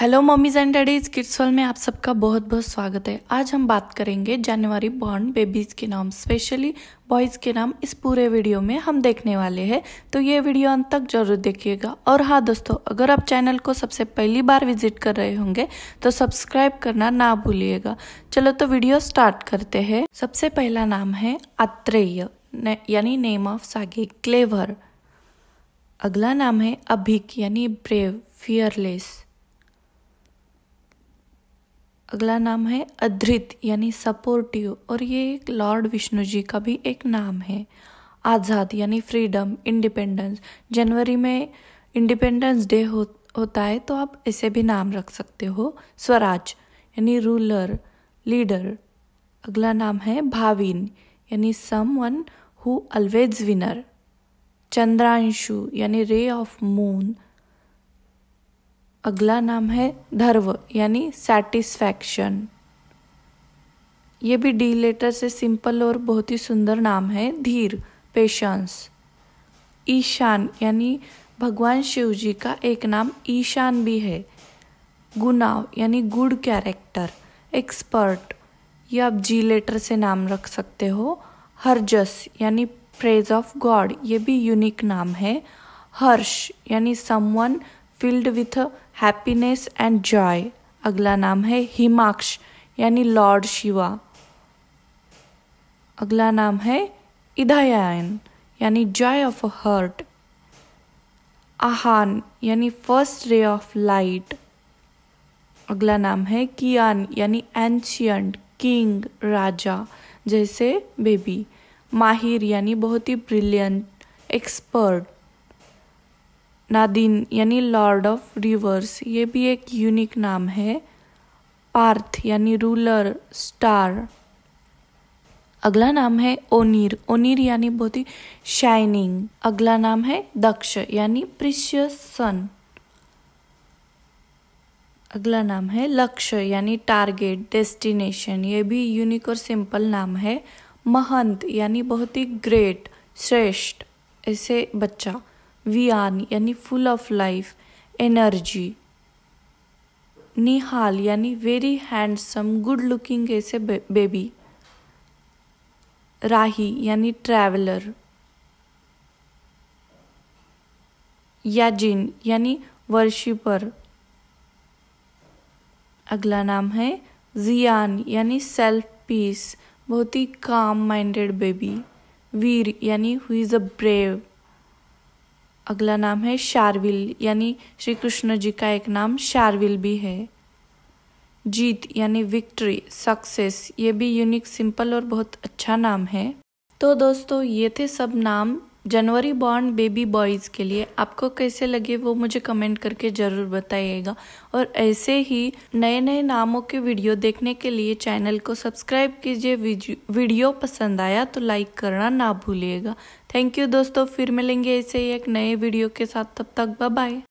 hello mummies and daddies kids में आप सबका बहुत बहुत स्वागत है आज हम बात करेंगे जनवरी बॉर्न बेबीज़ के नाम स्पेशली बॉयज़ के नाम इस पूरे वीडियो में हम देखने वाले हैं तो ये वीडियो अंत तक जरूर देखिएगा और हाँ दोस्तों अगर आप चैनल को सबसे पहली बार विजिट कर रहे होंगे तो सब्सक्राइब करना ना भूलिएगा चलो तो वीडियो स्टार्ट करते हैं सबसे पहला नाम है आत्रेय ने, यानी नेम ऑफ सागे क्लेवर अगला नाम है अभिक यानी ब्रेव फियरलेस अगला नाम है अधृत यानी सपोर्टिव और ये एक लॉर्ड विष्णु जी का भी एक नाम है आज़ाद यानी फ्रीडम इंडिपेंडेंस जनवरी में इंडिपेंडेंस डे हो होता है तो आप इसे भी नाम रख सकते हो स्वराज यानी रूलर लीडर अगला नाम है भाविन यानी someone who always winner Chandranshu यानी रे ऑफ मून अगला नाम है धर्व यानी सेटिस्फैक्शन ये भी डी लेटर से सिंपल और बहुत ही सुंदर नाम है धीर पेशंस ईशान यानी भगवान शिव जी का एक नाम ईशान भी है गुनाव यानी गुड कैरेक्टर एक्सपर्ट ये आप जी लेटर से नाम रख सकते हो हर्जस यानी प्रेज ऑफ गॉड ये भी यूनिक नाम है हर्ष यानी someone filled with happiness and joy अगला नाम है हिमाक्ष यानी लॉर्ड शिवा अगला नाम है इधायान यानी joy of a heart Aahan यानी फर्स्ट रे ऑफ लाइट अगला नाम है कियान यानी एंशियंट किंग राजा जैसे बेबी माहिर यानी बहुत ही ब्रिलियंट एक्सपर्ट नादिन यानी लॉर्ड ऑफ रिवर्स ये भी एक यूनिक नाम है पार्थ यानी रूलर स्टार अगला नाम है ओनीर ओनीर यानी बहुत ही शाइनिंग अगला नाम है दक्ष यानी प्रिशियस सन अगला नाम है लक्ष्य यानी टारगेट डेस्टिनेशन ये भी यूनिक और सिंपल नाम है महंत यानी बहुत ही ग्रेट श्रेष्ठ ऐसे बच्चा आर यानी full of life energy Nihal यानी very handsome good looking baby Rahi राही यानी ट्रैवलर जिन यानी वर्शिपर अगला नाम है जियान यानी सेल्फ पीस बहुत ही काम माइंडेड बेबी वीर यानी हु इज़ अ ब्रेव अगला नाम है शारविल यानी श्री कृष्ण जी का एक नाम शारविल भी है जीत यानी विक्ट्री सक्सेस ये भी यूनिक सिंपल और बहुत अच्छा नाम है तो दोस्तों ये थे सब नाम जनवरी बॉर्न बेबी बॉयज़ के लिए आपको कैसे लगे वो मुझे कमेंट करके ज़रूर बताइएगा और ऐसे ही नए नए नामों के वीडियो देखने के लिए चैनल को सब्सक्राइब कीजिए वीडियो पसंद आया तो लाइक करना ना भूलिएगा थैंक यू दोस्तों फिर मिलेंगे ऐसे ही एक नए वीडियो के साथ तब तक बाय